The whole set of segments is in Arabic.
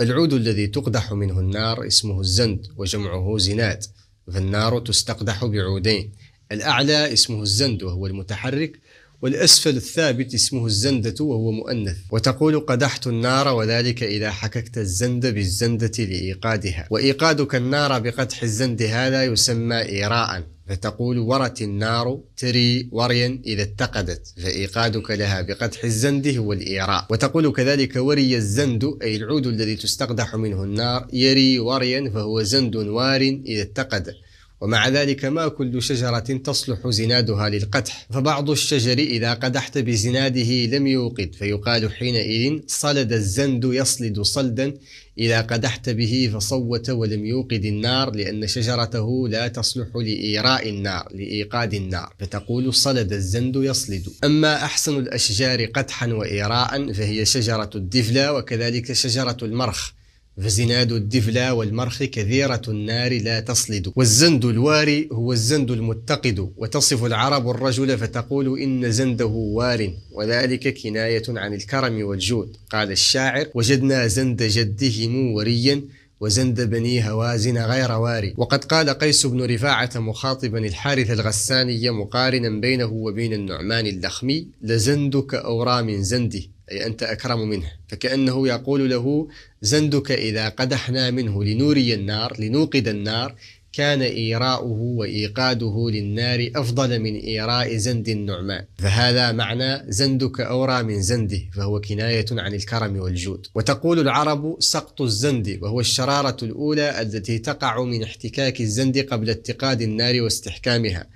العود الذي تقدح منه النار اسمه الزند وجمعه زناد فالنار تستقدح بعودين الأعلى اسمه الزند وهو المتحرك والأسفل الثابت اسمه الزندة وهو مؤنث وتقول قدحت النار وذلك إذا حككت الزند بالزندة لإيقادها وإيقادك النار بقدح الزند هذا يسمى إيراء فتقول ورت النار تري وريا إذا اتقدت فإيقادك لها بقدح الزند هو الإيراء وتقول كذلك وري الزند أي العود الذي تستقدح منه النار يري وريا فهو زند وار إذا اتقدت ومع ذلك ما كل شجرة تصلح زنادها للقدح فبعض الشجر إذا قدحت بزناده لم يوقد فيقال حينئذ صلد الزند يصلد صلدا إذا قدحت به فصوت ولم يوقد النار لأن شجرته لا تصلح لإيراء النار لإيقاد النار فتقول صلد الزند يصلد أما أحسن الأشجار قدحا وإيراء فهي شجرة الدفلة وكذلك شجرة المرخ فزناد الدفلا والمرخ كثيرة النار لا تصلد والزند الواري هو الزند المتقد وتصف العرب الرجل فتقول إن زنده وار وذلك كناية عن الكرم والجود قال الشاعر وجدنا زند جدهم وريا وزند بني هوازن غير واري وقد قال قيس بن رفاعة مخاطبا الحارث الغساني مقارنا بينه وبين النعمان اللخمي لزندك أورى من زنده أي أنت أكرم منه فكأنه يقول له زندك إذا قدحنا منه لنوري النار لنوقد النار كان إيراؤه وإيقاده للنار أفضل من إيراء زند النعمان فهذا معنى زندك أورى من زنده فهو كناية عن الكرم والجود وتقول العرب سقط الزند وهو الشرارة الأولى التي تقع من احتكاك الزند قبل اتقاد النار واستحكامها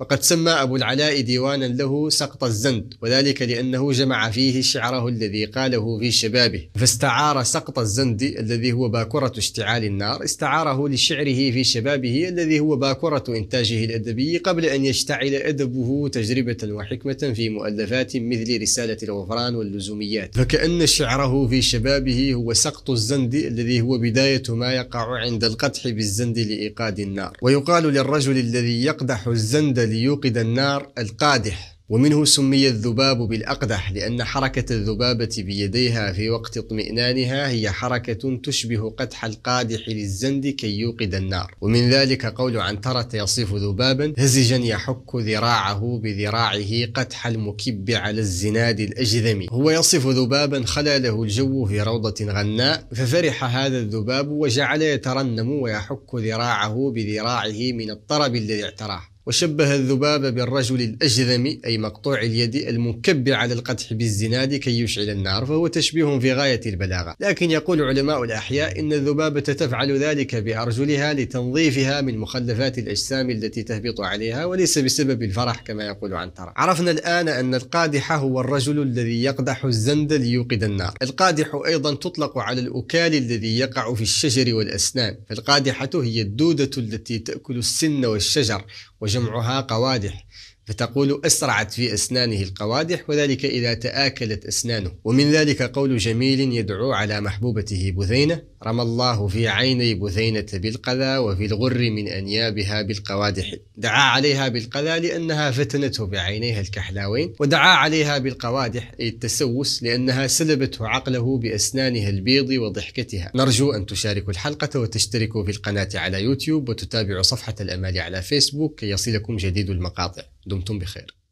وقد سمى أبو العلاء ديوانا له سقط الزند وذلك لأنه جمع فيه شعره الذي قاله في شبابه فاستعار سقط الزند الذي هو باكرة اشتعال النار استعاره لشعره في شبابه الذي هو باكرة إنتاجه الأدبي قبل أن يشتعل أدبه تجربة وحكمة في مؤلفات مثل رسالة الغفران واللزوميات فكأن شعره في شبابه هو سقط الزند الذي هو بداية ما يقع عند القدح بالزند لإيقاد النار ويقال للرجل الذي يقدح الزند ليوقد النار القادح ومنه سمي الذباب بالأقدح لأن حركة الذبابة بيديها في وقت اطمئنانها هي حركة تشبه قدح القادح للزند كي يوقد النار ومن ذلك قول عنترة يصف ذبابا هزجا يحك ذراعه بذراعه قدح المكب على الزناد الأجذم هو يصف ذبابا خلا له الجو في روضة غناء ففرح هذا الذباب وجعل يترنم ويحك ذراعه بذراعه من الطرب الذي اعتراه وشبه الذباب بالرجل الأجذم أي مقطوع اليد المكب على القدح بالزناد كي يشعل النار فهو تشبيه في غاية البلاغة لكن يقول علماء الأحياء إن الذبابة تفعل ذلك بأرجلها لتنظيفها من مخلفات الأجسام التي تهبط عليها وليس بسبب الفرح كما يقول عنترة عرفنا الآن أن القادح هو الرجل الذي يقدح الزند ليوقد النار القادح أيضا تطلق على الأكال الذي يقع في الشجر والأسنان فالقادحة هي الدودة التي تأكل السن والشجر وجمعها قوادح فتقول أسرعت في أسنانه القوادح وذلك إذا تآكلت أسنانه ومن ذلك قول جميل يدعو على محبوبته بثينة رمى الله في عيني بثينة بالقذى وفي الغر من أنيابها بالقوادح دعا عليها بالقذى لأنها فتنته بعينيها الكحلاوين ودعا عليها بالقوادح أي التسوس لأنها سلبته عقله بأسنانها البيض وضحكتها نرجو أن تشاركوا الحلقة وتشتركوا في القناة على يوتيوب وتتابعوا صفحة الأمال على فيسبوك كي يصلكم جديد المقاطع دمتم بخير